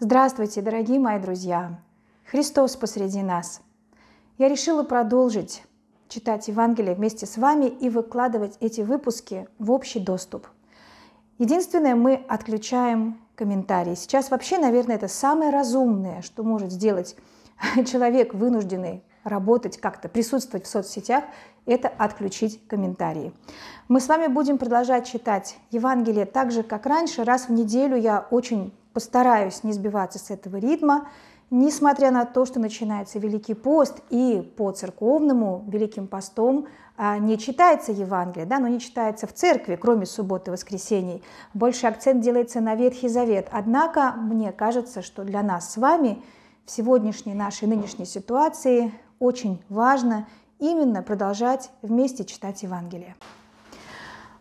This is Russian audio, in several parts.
Здравствуйте, дорогие мои друзья! Христос посреди нас. Я решила продолжить читать Евангелие вместе с вами и выкладывать эти выпуски в общий доступ. Единственное, мы отключаем комментарии. Сейчас вообще, наверное, это самое разумное, что может сделать человек, вынужденный работать как-то, присутствовать в соцсетях, это отключить комментарии. Мы с вами будем продолжать читать Евангелие так же, как раньше. Раз в неделю я очень постараюсь не сбиваться с этого ритма, несмотря на то, что начинается Великий пост, и по церковному Великим постом а, не читается Евангелие, да, но не читается в церкви, кроме субботы и воскресений. Больше акцент делается на Ветхий Завет. Однако, мне кажется, что для нас с вами в сегодняшней нашей нынешней ситуации очень важно именно продолжать вместе читать Евангелие.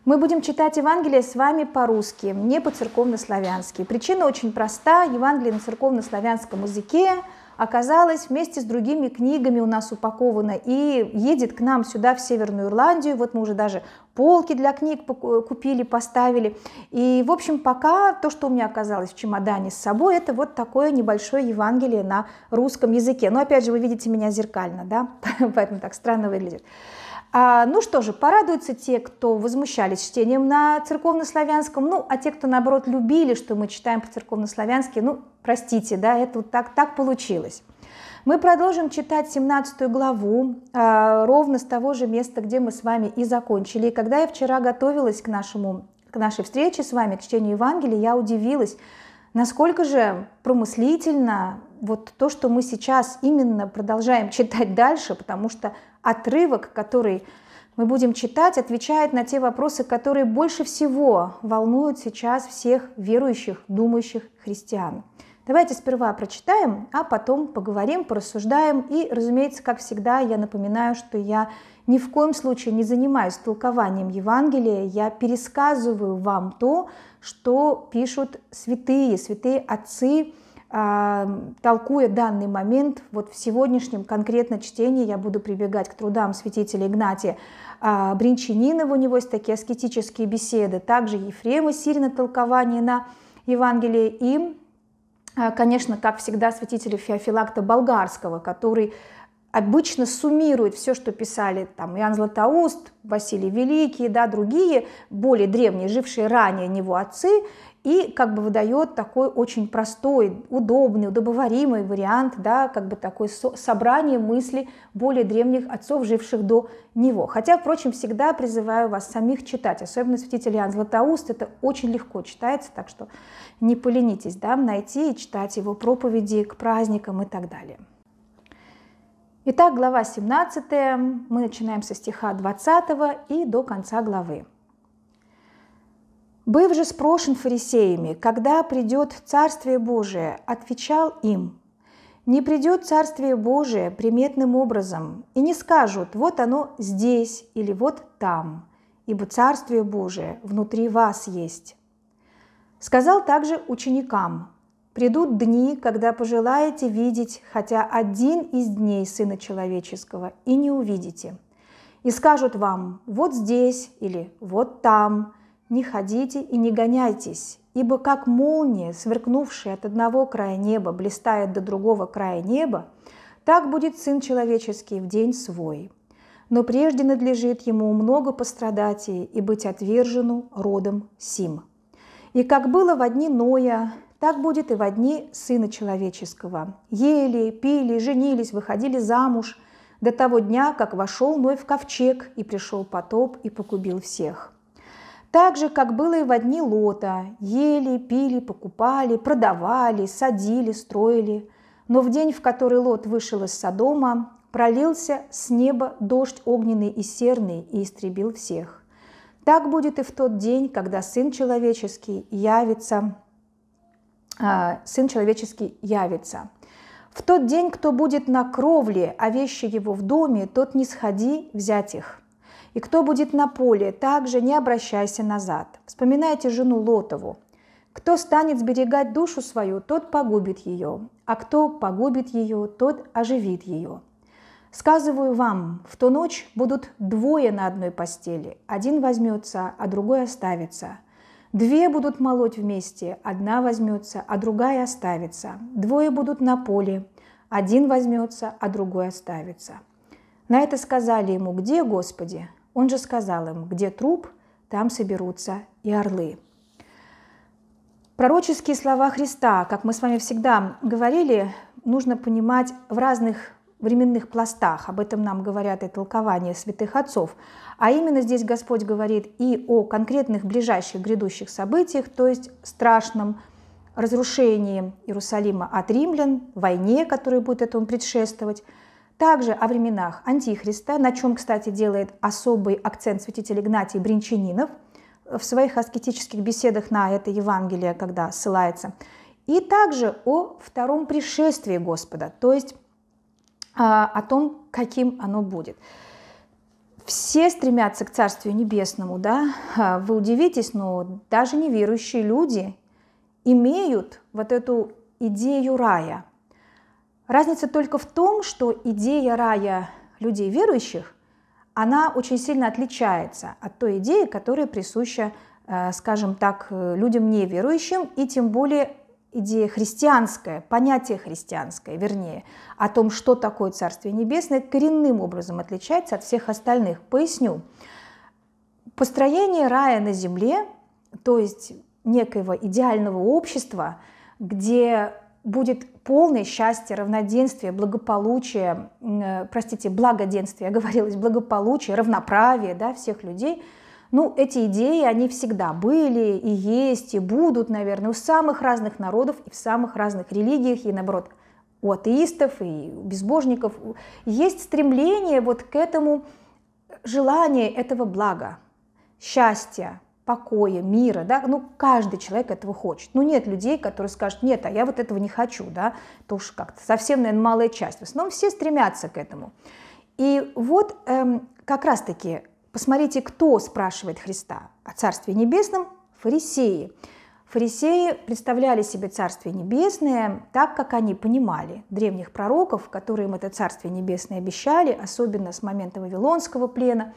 Мы будем читать Евангелие с вами по-русски, не по-церковно-славянски. Причина очень проста. Евангелие на церковно-славянском языке оказалось вместе с другими книгами у нас упаковано и едет к нам сюда, в Северную Ирландию. Вот мы уже даже полки для книг купили, поставили. И, в общем, пока то, что у меня оказалось в чемодане с собой, это вот такое небольшое Евангелие на русском языке. Но, опять же, вы видите меня зеркально, да? Поэтому так странно выглядит. А, ну что же, порадуются те, кто возмущались чтением на церковнославянском, ну, а те, кто, наоборот, любили, что мы читаем по-церковнославянски, ну, простите, да, это вот так, так получилось. Мы продолжим читать 17 главу э, ровно с того же места, где мы с вами и закончили. И когда я вчера готовилась к, нашему, к нашей встрече с вами, к чтению Евангелия, я удивилась, насколько же промыслительно вот то, что мы сейчас именно продолжаем читать дальше, потому что отрывок, который мы будем читать, отвечает на те вопросы, которые больше всего волнуют сейчас всех верующих, думающих христиан. Давайте сперва прочитаем, а потом поговорим, порассуждаем. И, разумеется, как всегда, я напоминаю, что я ни в коем случае не занимаюсь толкованием Евангелия. Я пересказываю вам то, что пишут святые, святые отцы, а, толкуя данный момент, вот в сегодняшнем конкретно чтении я буду прибегать к трудам святителя Игнатия а, Бринчанинова, у него есть такие аскетические беседы, также Ефрема Сирина толкование на Евангелие и, а, конечно, как всегда, святителя Феофилакта Болгарского, который обычно суммирует все, что писали там Иоанн Златоуст, Василий Великий, да, другие более древние, жившие ранее него отцы, и как бы выдает такой очень простой, удобный, удобоваримый вариант, да, как бы такое со собрание мыслей более древних отцов, живших до него. Хотя, впрочем, всегда призываю вас самих читать, особенно святитель Иоанн Златоуст, это очень легко читается, так что не поленитесь да, найти и читать его проповеди к праздникам и так далее. Итак, глава 17, мы начинаем со стиха 20 и до конца главы. «Быв же спрошен фарисеями, когда придет Царствие Божие, отвечал им, не придет Царствие Божие приметным образом, и не скажут, вот оно здесь или вот там, ибо Царствие Божие внутри вас есть». Сказал также ученикам, Придут дни, когда пожелаете видеть хотя один из дней Сына Человеческого, и не увидите. И скажут вам, вот здесь или вот там, не ходите и не гоняйтесь, ибо как молния, сверкнувшая от одного края неба, блистает до другого края неба, так будет Сын Человеческий в день свой. Но прежде надлежит ему много пострадать и быть отвержену родом Сим. И как было в одни Ноя, так будет и во дни Сына Человеческого. Ели, пили, женились, выходили замуж до того дня, как вошел Ной в ковчег, и пришел потоп, и погубил всех. Так же, как было и во дни Лота, ели, пили, покупали, продавали, садили, строили. Но в день, в который Лот вышел из Содома, пролился с неба дождь огненный и серный и истребил всех. Так будет и в тот день, когда Сын Человеческий явится а, Сын человеческий явится. В тот день, кто будет на кровле, а вещи его в доме, тот не сходи взять их. И кто будет на поле, также не обращайся назад. Вспоминайте жену Лотову. Кто станет сберегать душу свою, тот погубит ее, а кто погубит ее, тот оживит ее. Сказываю вам, в ту ночь будут двое на одной постели, один возьмется, а другой оставится – Две будут молоть вместе, одна возьмется, а другая оставится. Двое будут на поле, один возьмется, а другой оставится. На это сказали ему, где, Господи? Он же сказал им, где труп, там соберутся и орлы. Пророческие слова Христа, как мы с вами всегда говорили, нужно понимать в разных временных пластах, об этом нам говорят и толкования святых отцов, а именно здесь Господь говорит и о конкретных ближайших грядущих событиях, то есть страшном разрушении Иерусалима от римлян, войне, которая будет этому предшествовать, также о временах Антихриста, на чем, кстати, делает особый акцент святитель Игнатий Бринчанинов в своих аскетических беседах на это Евангелие, когда ссылается, и также о втором пришествии Господа, то есть а, о том, каким оно будет. Все стремятся к Царствию Небесному, да? А, вы удивитесь, но даже неверующие люди имеют вот эту идею рая. Разница только в том, что идея рая людей верующих, она очень сильно отличается от той идеи, которая присуща, э, скажем так, э, людям неверующим и тем более идея христианская, понятие христианское, вернее, о том, что такое Царствие Небесное, коренным образом отличается от всех остальных. Поясню. Построение рая на земле, то есть некоего идеального общества, где будет полное счастье, равноденствие, благополучие, э, простите, благоденствие, оговорилась, благополучие, равноправие да, всех людей – ну, эти идеи, они всегда были и есть, и будут, наверное, у самых разных народов и в самых разных религиях, и наоборот, у атеистов и у безбожников. Есть стремление вот к этому, желание этого блага, счастья, покоя, мира, да, ну, каждый человек этого хочет. Ну, нет людей, которые скажут, нет, а я вот этого не хочу, да, то уж как-то совсем, наверное, малая часть. В основном все стремятся к этому. И вот эм, как раз-таки Посмотрите, кто спрашивает Христа о Царстве Небесном? Фарисеи. Фарисеи представляли себе Царствие Небесное так, как они понимали древних пророков, которые им это Царствие Небесное обещали, особенно с момента Вавилонского плена,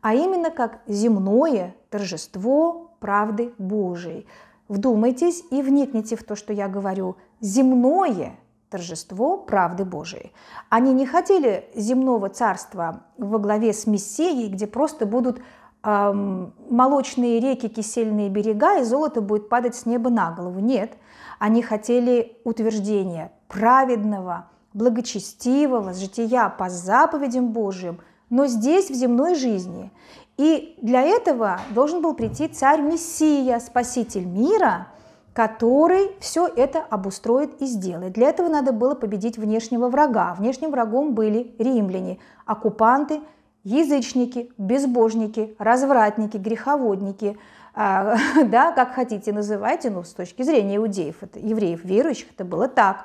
а именно как земное торжество правды Божией. Вдумайтесь и вникните в то, что я говорю. Земное торжество правды Божией. Они не хотели земного царства во главе с Мессией, где просто будут эм, молочные реки, кисельные берега, и золото будет падать с неба на голову. Нет, они хотели утверждения праведного, благочестивого, жития по заповедям Божьим, но здесь, в земной жизни. И для этого должен был прийти царь-мессия, спаситель мира – который все это обустроит и сделает. Для этого надо было победить внешнего врага. Внешним врагом были римляне, оккупанты, язычники, безбожники, развратники, греховодники, а, да, как хотите называйте, но с точки зрения иудеев, это, евреев верующих, это было так.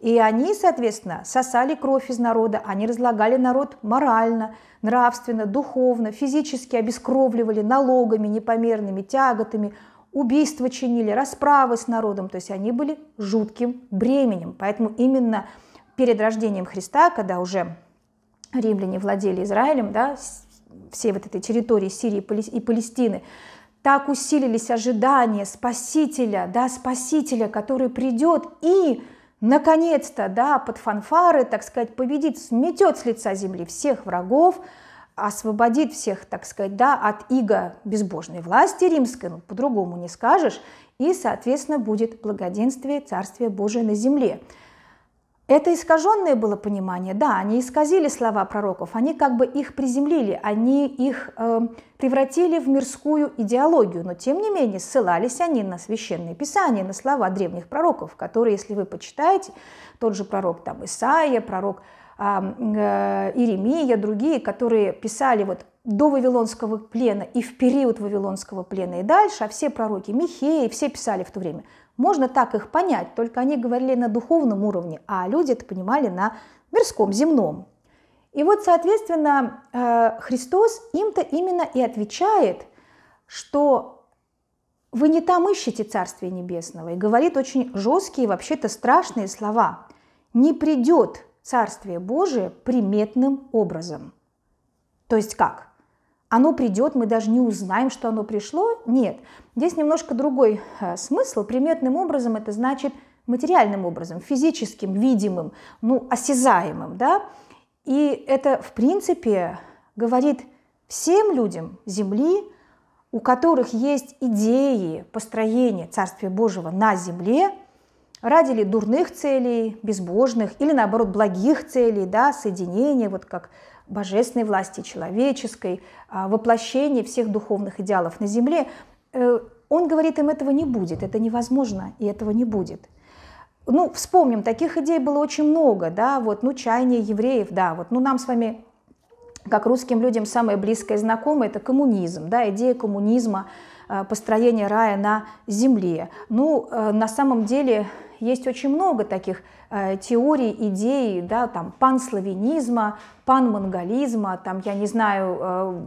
И они, соответственно, сосали кровь из народа, они разлагали народ морально, нравственно, духовно, физически обескровливали налогами, непомерными тяготами, убийства чинили, расправы с народом, то есть они были жутким бременем. Поэтому именно перед рождением Христа, когда уже римляне владели Израилем, да, всей вот этой территории Сирии и Палестины, так усилились ожидания Спасителя, да, Спасителя, который придет и, наконец-то, да, под фанфары, так сказать, победит, сметет с лица земли всех врагов, освободит всех, так сказать, да, от иго безбожной власти римской, ну, по-другому не скажешь, и, соответственно, будет благоденствие Царствия Божия на земле. Это искаженное было понимание, да, они исказили слова пророков, они как бы их приземлили, они их э, превратили в мирскую идеологию, но тем не менее ссылались они на священные Писания, на слова древних пророков, которые, если вы почитаете, тот же пророк там Исаия, пророк а, э, Иеремия, другие, которые писали вот до Вавилонского плена и в период Вавилонского плена и дальше, а все пророки Михеи, все писали в то время. Можно так их понять, только они говорили на духовном уровне, а люди это понимали на мирском, земном. И вот, соответственно, э, Христос им-то именно и отвечает, что вы не там ищете Царствие Небесного, и говорит очень жесткие, вообще-то страшные слова. «Не придет Царствие Божие приметным образом. То есть как? Оно придет, мы даже не узнаем, что оно пришло? Нет. Здесь немножко другой э, смысл. Приметным образом это значит материальным образом, физическим, видимым, ну, осязаемым, да? И это, в принципе, говорит всем людям Земли, у которых есть идеи построения Царствия Божьего на земле, ради ли дурных целей, безбожных, или наоборот благих целей, да, соединения, вот как божественной власти человеческой, а, воплощение всех духовных идеалов на земле, э, он говорит, им этого не будет, это невозможно, и этого не будет. Ну, вспомним, таких идей было очень много, да, вот, ну, чаяние евреев, да, вот, ну, нам с вами как русским людям самое близкое и знакомое – это коммунизм, да, идея коммунизма, а, построение рая на земле. Ну, э, на самом деле есть очень много таких э, теорий, идей, да, там, панславянизма, панмонголизма, там, я не знаю, э,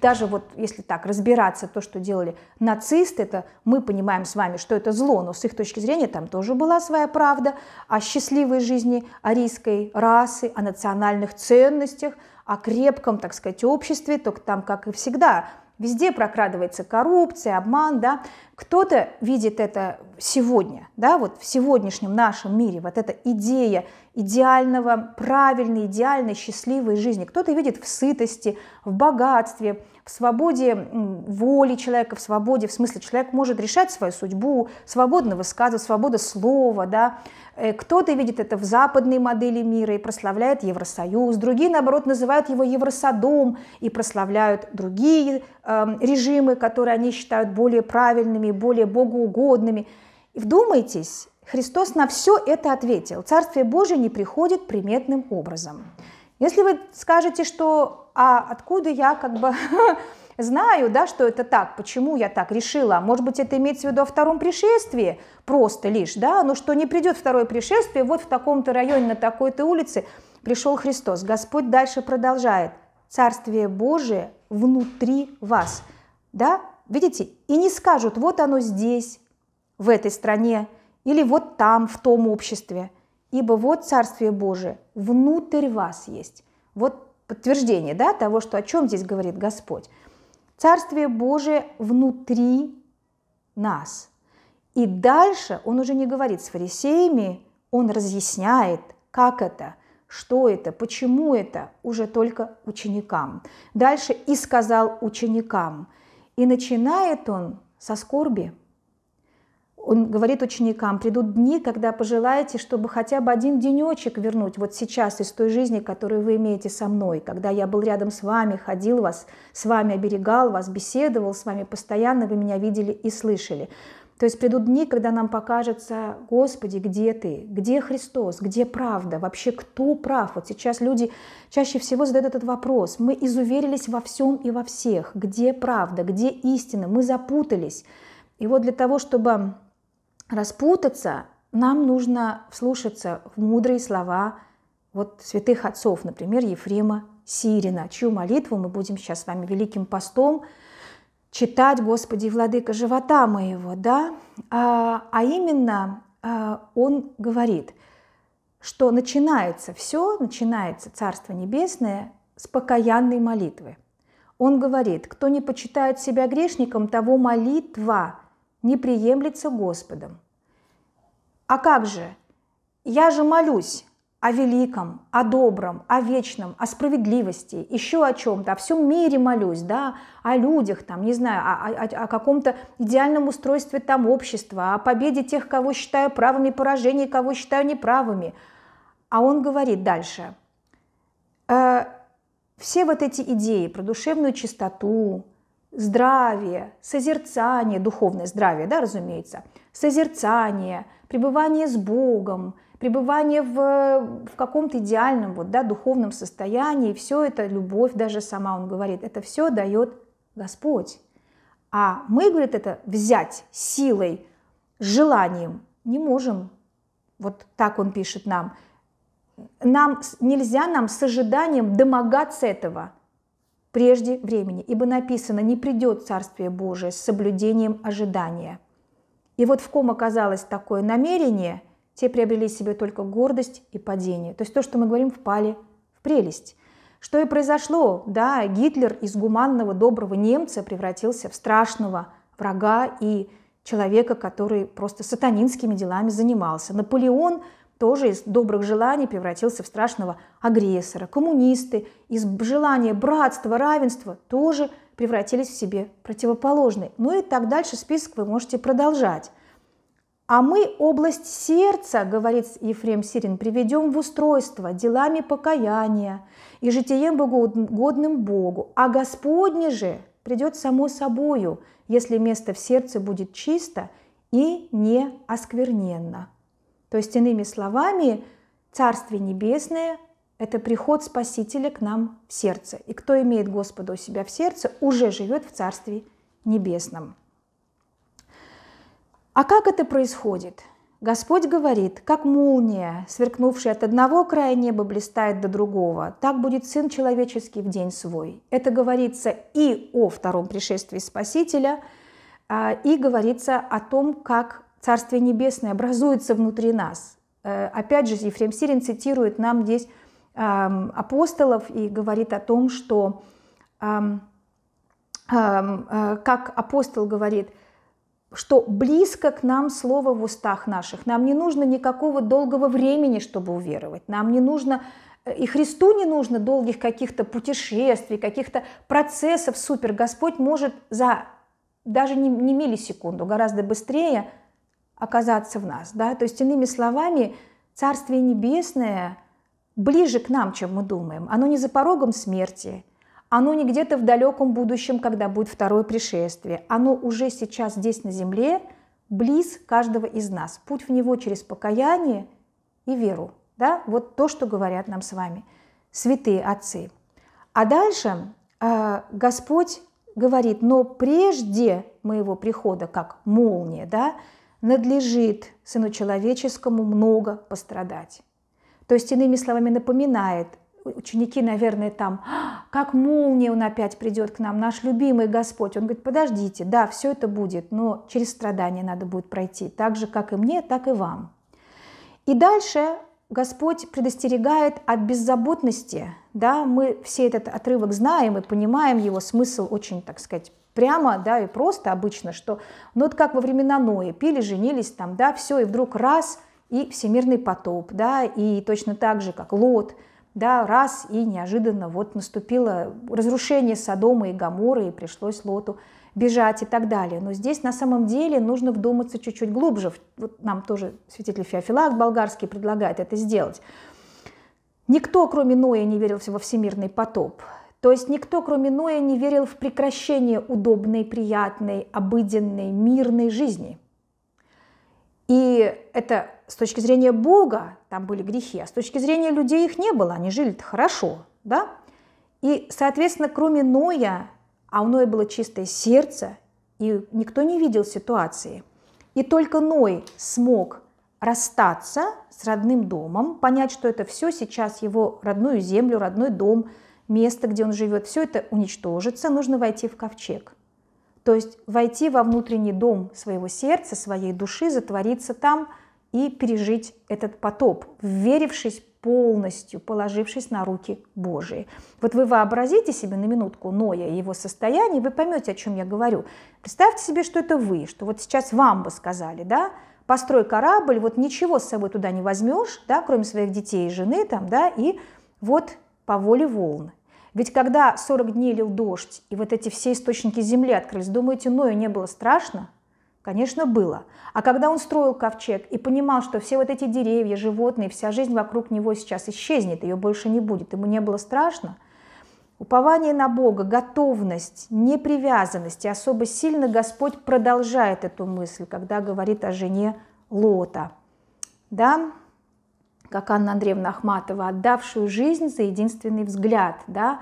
даже вот если так разбираться, то, что делали нацисты, это мы понимаем с вами, что это зло, но с их точки зрения там тоже была своя правда о счастливой жизни арийской расы, о национальных ценностях, о крепком, так сказать, обществе, только там, как и всегда, Везде прокрадывается коррупция, обман, да. Кто-то видит это сегодня, да, вот в сегодняшнем нашем мире, вот эта идея идеального, правильной, идеальной, счастливой жизни. Кто-то видит в сытости, в богатстве, в свободе воли человека, в свободе, в смысле, человек может решать свою судьбу, свободно высказывать, свобода слова, да. Э, кто-то видит это в западной модели мира и прославляет Евросоюз, другие, наоборот, называют его Евросадом и прославляют другие э, режимы, которые они считают более правильными, более богоугодными. И вдумайтесь, Христос на все это ответил. Царствие Божие не приходит приметным образом. Если вы скажете, что «а откуда я как бы знаю, да, что это так, почему я так решила. Может быть, это имеется в виду о втором пришествии просто лишь, да, но «Ну что не придет второе пришествие, вот в таком-то районе, на такой-то улице пришел Христос. Господь дальше продолжает. Царствие Божие внутри вас, да, видите, и не скажут, вот оно здесь, в этой стране, или вот там, в том обществе, ибо вот Царствие Божие внутрь вас есть. Вот подтверждение да, того, что о чем здесь говорит Господь. Царствие Божие внутри нас. И дальше он уже не говорит с фарисеями, он разъясняет, как это, что это, почему это уже только ученикам. Дальше и сказал ученикам. И начинает он со скорби – он говорит ученикам, придут дни, когда пожелаете, чтобы хотя бы один денечек вернуть вот сейчас из той жизни, которую вы имеете со мной, когда я был рядом с вами, ходил вас, с вами оберегал вас, беседовал с вами постоянно, вы меня видели и слышали. То есть придут дни, когда нам покажется, Господи, где ты, где Христос, где правда, вообще кто прав? Вот сейчас люди чаще всего задают этот вопрос. Мы изуверились во всем и во всех. Где правда, где истина? Мы запутались. И вот для того, чтобы распутаться, нам нужно вслушаться в мудрые слова вот святых отцов, например, Ефрема Сирина, чью молитву мы будем сейчас с вами Великим Постом читать, Господи, Владыка живота моего, да? А, а именно а, он говорит, что начинается все, начинается Царство Небесное с покаянной молитвы. Он говорит, кто не почитает себя грешником, того молитва – не приемлется Господом. А как же? Я же молюсь о великом, о добром, о вечном, о справедливости, еще о чем-то, о всем мире молюсь, да, о людях, там, не знаю, о, о, о каком-то идеальном устройстве там общества, о победе тех, кого считаю правыми, поражении, кого считаю неправыми. А он говорит дальше, э, все вот эти идеи про душевную чистоту, здравие, созерцание, духовное здравие, да, разумеется, созерцание, пребывание с Богом, пребывание в, в каком-то идеальном вот, да, духовном состоянии, все это любовь, даже сама он говорит, это все дает Господь. А мы, говорит, это взять силой, желанием не можем. Вот так он пишет нам. Нам нельзя нам с ожиданием домогаться этого – прежде времени, ибо написано «не придет Царствие Божие с соблюдением ожидания». И вот в ком оказалось такое намерение, те приобрели себе только гордость и падение. То есть то, что мы говорим, впали в прелесть. Что и произошло, да, Гитлер из гуманного, доброго немца превратился в страшного врага и человека, который просто сатанинскими делами занимался. Наполеон тоже из добрых желаний превратился в страшного агрессора. Коммунисты из желания братства, равенства тоже превратились в себе противоположные. Ну и так дальше список вы можете продолжать. А мы область сердца, говорит Ефрем Сирин, приведем в устройство делами покаяния и житием богоугодным Богу. А Господне же придет само собою, если место в сердце будет чисто и не оскверненно. То есть, иными словами, Царствие Небесное – это приход Спасителя к нам в сердце. И кто имеет Господа у себя в сердце, уже живет в Царстве Небесном. А как это происходит? Господь говорит, как молния, сверкнувшая от одного края неба, блистает до другого, так будет Сын Человеческий в день свой. Это говорится и о втором пришествии Спасителя, а, и говорится о том, как Царствие Небесное образуется внутри нас. Э, опять же, Ефрем Сирин цитирует нам здесь эм, апостолов и говорит о том, что, эм, эм, э, как апостол говорит, что близко к нам слово в устах наших. Нам не нужно никакого долгого времени, чтобы уверовать. Нам не нужно э, и Христу не нужно долгих каких-то путешествий, каких-то процессов супер. Господь может за даже не, не миллисекунду, гораздо быстрее – оказаться в нас. Да? То есть, иными словами, Царствие Небесное ближе к нам, чем мы думаем. Оно не за порогом смерти, оно не где-то в далеком будущем, когда будет второе пришествие. Оно уже сейчас здесь на земле, близ каждого из нас. Путь в него через покаяние и веру. Да? Вот то, что говорят нам с вами святые отцы. А дальше э, Господь говорит, но прежде моего прихода, как молния, да, надлежит Сыну Человеческому много пострадать. То есть, иными словами, напоминает, ученики, наверное, там, «А, как молния он опять придет к нам, наш любимый Господь. Он говорит, подождите, да, все это будет, но через страдания надо будет пройти, так же, как и мне, так и вам. И дальше Господь предостерегает от беззаботности. Да, мы все этот отрывок знаем и понимаем его смысл очень, так сказать, прямо, да, и просто обычно, что, ну, вот как во времена Ноя, пили, женились там, да, все, и вдруг раз, и всемирный потоп, да, и точно так же, как Лот, да, раз, и неожиданно вот наступило разрушение Содома и Гаморы, и пришлось Лоту бежать и так далее. Но здесь на самом деле нужно вдуматься чуть-чуть глубже. Вот нам тоже святитель Феофилак болгарский предлагает это сделать. Никто, кроме Ноя, не верил во всемирный потоп. То есть никто, кроме Ноя, не верил в прекращение удобной, приятной, обыденной, мирной жизни. И это с точки зрения Бога там были грехи, а с точки зрения людей их не было, они жили-то хорошо, да? И, соответственно, кроме Ноя, а у Ноя было чистое сердце, и никто не видел ситуации. И только Ной смог расстаться с родным домом, понять, что это все сейчас его родную землю, родной дом – место, где он живет, все это уничтожится, нужно войти в ковчег. То есть войти во внутренний дом своего сердца, своей души, затвориться там и пережить этот потоп, верившись полностью, положившись на руки Божии. Вот вы вообразите себе на минутку Ноя и его состояние, вы поймете, о чем я говорю. Представьте себе, что это вы, что вот сейчас вам бы сказали, да, построй корабль, вот ничего с собой туда не возьмешь, да, кроме своих детей и жены там, да, и вот по воле волн. Ведь когда 40 дней лил дождь, и вот эти все источники земли открылись, думаете, Ною не было страшно? Конечно, было. А когда он строил ковчег и понимал, что все вот эти деревья, животные, вся жизнь вокруг него сейчас исчезнет, ее больше не будет, ему не было страшно, упование на Бога, готовность, непривязанность, и особо сильно Господь продолжает эту мысль, когда говорит о жене Лота. Да? как Анна Андреевна Ахматова, отдавшую жизнь за единственный взгляд. Да?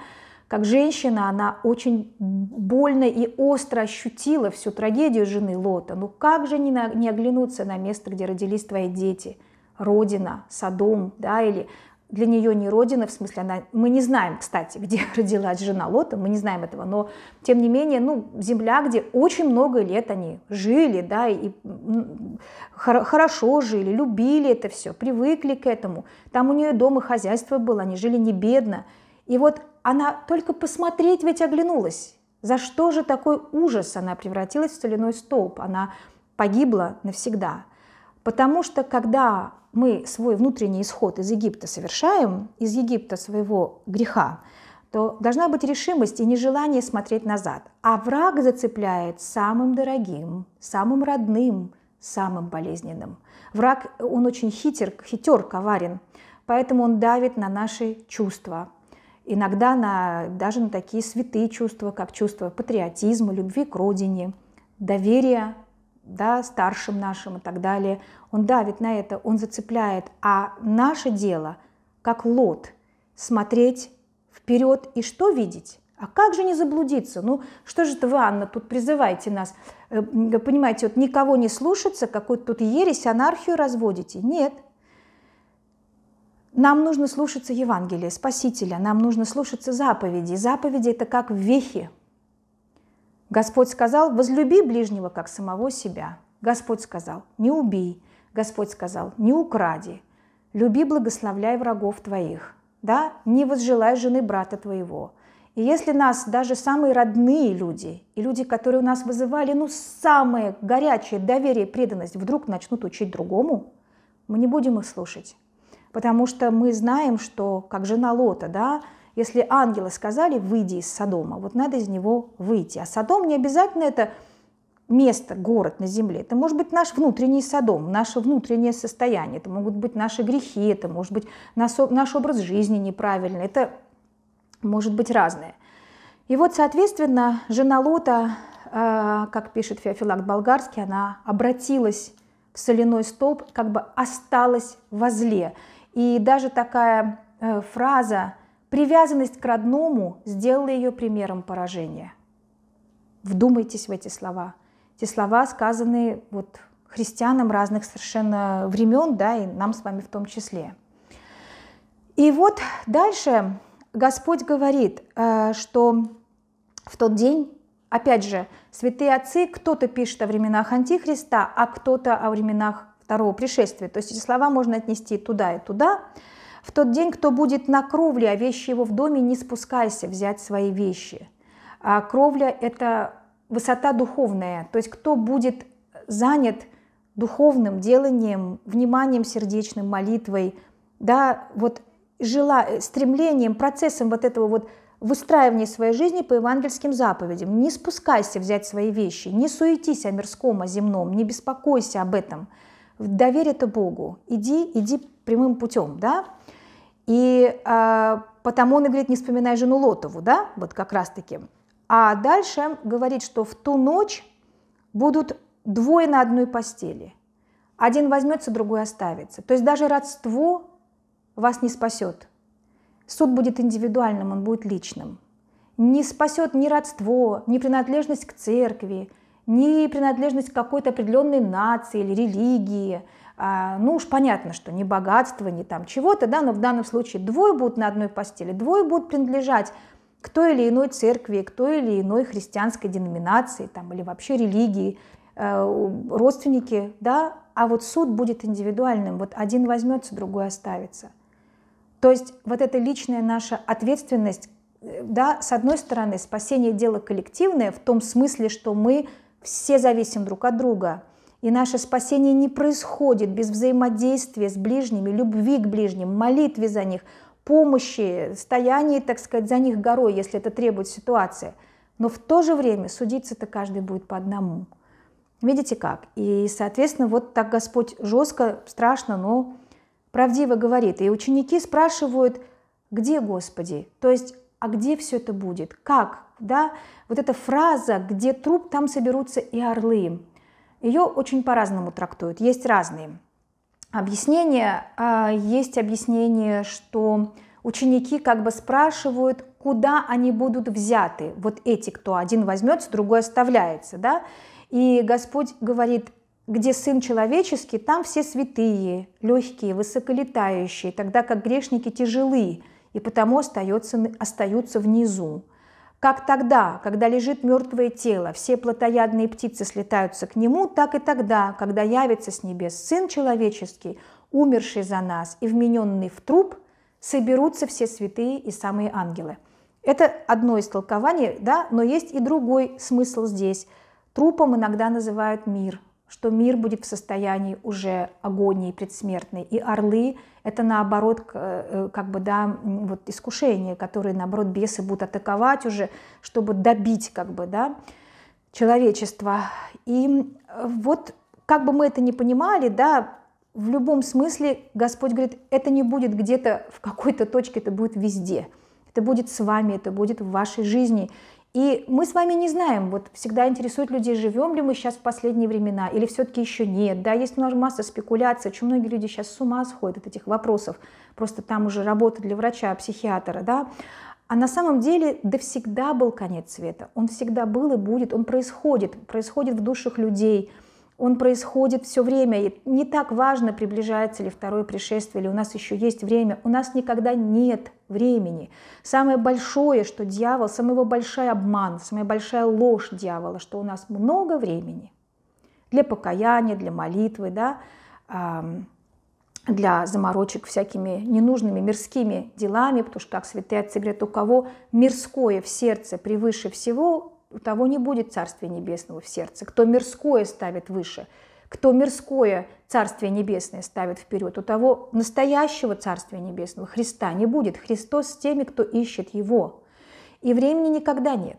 Как женщина она очень больно и остро ощутила всю трагедию жены Лота. Ну как же не, на, не оглянуться на место, где родились твои дети? Родина, Садом, да, или для нее не родина, в смысле, она, мы не знаем, кстати, где родилась жена Лота, мы не знаем этого, но тем не менее, ну, земля, где очень много лет они жили, да, и хор- хорошо жили, любили это все, привыкли к этому. Там у нее дом и хозяйство было, они жили не бедно. И вот она только посмотреть ведь оглянулась. За что же такой ужас она превратилась в соляной столб? Она погибла навсегда. Потому что когда мы свой внутренний исход из Египта совершаем, из Египта своего греха, то должна быть решимость и нежелание смотреть назад. А враг зацепляет самым дорогим, самым родным, самым болезненным. Враг, он очень хитер, хитер, коварен, поэтому он давит на наши чувства, иногда на, даже на такие святые чувства, как чувство патриотизма, любви к родине, доверия да, старшим нашим и так далее. Он давит на это, он зацепляет. А наше дело, как лот, смотреть вперед и что видеть? А как же не заблудиться? Ну, что же это вы, Анна, тут призываете нас? Э, понимаете, вот никого не слушаться, какую-то тут ересь, анархию разводите. Нет. Нам нужно слушаться Евангелия, Спасителя, нам нужно слушаться заповеди Заповеди – это как вехи, Господь сказал, возлюби ближнего, как самого себя. Господь сказал, не убей. Господь сказал, не укради. Люби, благословляй врагов твоих. Да, не возжелай жены брата твоего. И если нас даже самые родные люди и люди, которые у нас вызывали, ну, самое горячее доверие и преданность, вдруг начнут учить другому, мы не будем их слушать. Потому что мы знаем, что, как жена Лота, да, если ангелы сказали «выйди из Содома», вот надо из него выйти. А Содом не обязательно это место, город на земле. Это может быть наш внутренний Содом, наше внутреннее состояние, это могут быть наши грехи, это может быть наш, наш образ жизни неправильный, это может быть разное. И вот, соответственно, жена Лота, э, как пишет Феофилакт Болгарский, она обратилась в соляной столб, как бы осталась возле. И даже такая э, фраза Привязанность к родному сделала ее примером поражения. Вдумайтесь в эти слова. Те слова, сказанные вот христианам разных совершенно времен, да, и нам с вами в том числе. И вот дальше Господь говорит, э, что в тот день, опять же, святые отцы, кто-то пишет о временах Антихриста, а кто-то о временах второго пришествия. То есть эти слова можно отнести туда и туда. В тот день, кто будет на кровле, а вещи его в доме, не спускайся взять свои вещи. А кровля – это высота духовная, то есть кто будет занят духовным деланием, вниманием сердечным, молитвой, да, вот жела, стремлением, процессом вот этого вот выстраивания своей жизни по евангельским заповедям. Не спускайся взять свои вещи, не суетись о мирском, о земном, не беспокойся об этом. Доверь это Богу. Иди, иди прямым путем, да? И э, потому он и говорит, не вспоминай жену Лотову, да, вот как раз-таки. А дальше говорит, что в ту ночь будут двое на одной постели. Один возьмется, другой оставится. То есть даже родство вас не спасет. Суд будет индивидуальным, он будет личным. Не спасет ни родство, ни принадлежность к церкви, ни принадлежность к какой-то определенной нации или религии – а, ну уж понятно, что не богатство, не там чего-то, да, но в данном случае двое будут на одной постели, двое будут принадлежать к той или иной церкви, к той или иной христианской деноминации там, или вообще религии, э, родственники, да, а вот суд будет индивидуальным, вот один возьмется, другой оставится. То есть вот эта личная наша ответственность, э, да, с одной стороны, спасение дела коллективное в том смысле, что мы все зависим друг от друга – и наше спасение не происходит без взаимодействия с ближними, любви к ближним, молитве за них, помощи, стояния, так сказать, за них горой, если это требует ситуация. Но в то же время судиться-то каждый будет по одному. Видите как? И, соответственно, вот так Господь жестко, страшно, но правдиво говорит. И ученики спрашивают, где Господи? То есть, а где все это будет? Как? Да? Вот эта фраза «где труп, там соберутся и орлы» ее очень по-разному трактуют, есть разные объяснения. А, есть объяснение, что ученики как бы спрашивают, куда они будут взяты. Вот эти, кто один возьмется, другой оставляется, да? И Господь говорит, где Сын Человеческий, там все святые, легкие, высоколетающие, тогда как грешники тяжелые и потому остаются остаются внизу. Как тогда, когда лежит мертвое тело, все плотоядные птицы слетаются к нему, так и тогда, когда явится с небес Сын Человеческий, умерший за нас и вмененный в труп, соберутся все святые и самые ангелы. Это одно из толкований, да, но есть и другой смысл здесь. Трупом иногда называют мир, что мир будет в состоянии уже агонии предсмертной. И орлы — это, наоборот, э, как бы, да, вот искушение, которые, наоборот, бесы будут атаковать уже, чтобы добить, как бы, да, человечество. И вот как бы мы это ни понимали, да, в любом смысле Господь говорит, это не будет где-то в какой-то точке, это будет везде. Это будет с вами, это будет в вашей жизни. И мы с вами не знаем, вот всегда интересует людей, живем ли мы сейчас в последние времена или все-таки еще нет. Да, есть масса спекуляций, очень многие люди сейчас с ума сходят от этих вопросов. Просто там уже работа для врача, психиатра, да. А на самом деле, да всегда был конец света. Он всегда был и будет, он происходит, происходит в душах людей – он происходит все время. И не так важно, приближается ли второе пришествие, или у нас еще есть время. У нас никогда нет времени. Самое большое, что дьявол, самый его большой обман, самая большая ложь дьявола, что у нас много времени для покаяния, для молитвы, да, для заморочек всякими ненужными мирскими делами, потому что, как святые отцы говорят, у кого мирское в сердце превыше всего, у того не будет Царствия Небесного в сердце. Кто мирское ставит выше, кто мирское Царствие Небесное ставит вперед, у того настоящего Царствия Небесного Христа не будет. Христос с теми, кто ищет Его. И времени никогда нет.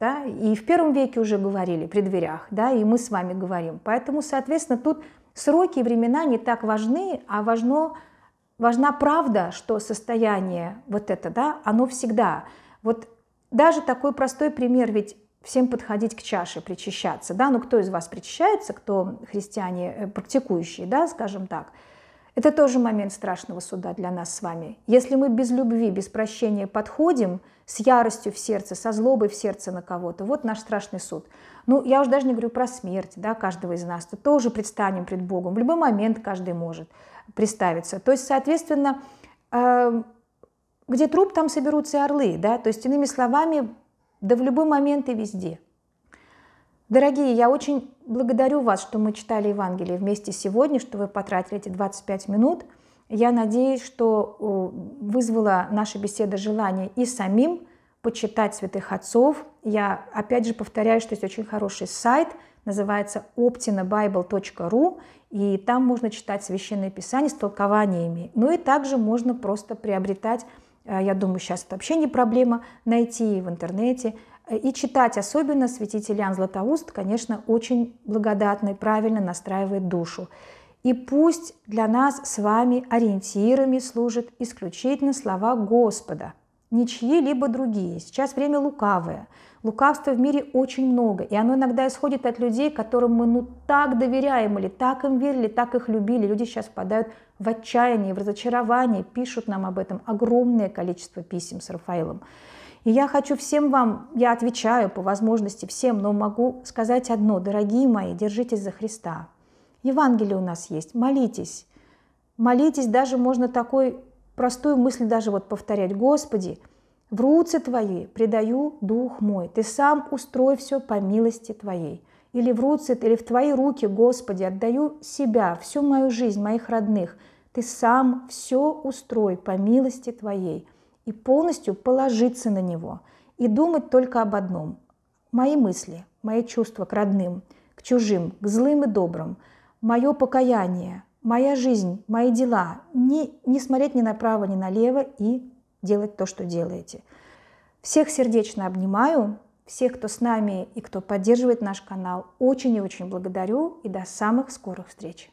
Да? И в первом веке уже говорили при дверях, да, и мы с вами говорим. Поэтому, соответственно, тут сроки и времена не так важны, а важно, важна правда, что состояние вот это, да, оно всегда. Вот даже такой простой пример, ведь всем подходить к чаше, причащаться, да, ну кто из вас причащается, кто христиане э, практикующие, да, скажем так, это тоже момент страшного суда для нас с вами. Если мы без любви, без прощения подходим с яростью в сердце, со злобой в сердце на кого-то, вот наш страшный суд. Ну, я уже даже не говорю про смерть, да, каждого из нас, то тоже предстанем пред Богом. В любой момент каждый может представиться. То есть, соответственно, э, где труп, там соберутся и орлы, да, то есть, иными словами, да в любой момент и везде. Дорогие, я очень благодарю вас, что мы читали Евангелие вместе сегодня, что вы потратили эти 25 минут. Я надеюсь, что вызвала наша беседа желание и самим почитать святых отцов. Я опять же повторяю, что есть очень хороший сайт, называется optinabible.ru, и там можно читать священные Писания с толкованиями. Ну и также можно просто приобретать Э, я думаю, сейчас это вообще не проблема найти в интернете. Э, и читать особенно святитель Иоанн Златоуст, конечно, очень благодатно и правильно настраивает душу. И пусть для нас с вами ориентирами служат исключительно слова Господа, не чьи-либо другие. Сейчас время лукавое. Лукавства в мире очень много, и оно иногда исходит от людей, которым мы ну так доверяем, или так им верили, так их любили. Люди сейчас впадают в отчаянии, в разочаровании пишут нам об этом огромное количество писем с Рафаилом. И я хочу всем вам, я отвечаю по возможности всем, но могу сказать одно, дорогие мои, держитесь за Христа. Евангелие у нас есть, молитесь. Молитесь, даже можно такой простую мысль даже вот повторять. Господи, в руцы Твои предаю Дух мой, Ты сам устрой все по милости Твоей. Или в руцы, или в Твои руки, Господи, отдаю себя, всю мою жизнь, моих родных – ты сам все устрой по милости Твоей и полностью положиться на Него и думать только об одном. Мои мысли, мои чувства к родным, к чужим, к злым и добрым, мое покаяние, моя жизнь, мои дела. Не, не смотреть ни направо, ни налево и делать то, что делаете. Всех сердечно обнимаю, всех, кто с нами и кто поддерживает наш канал. Очень и очень благодарю и до самых скорых встреч.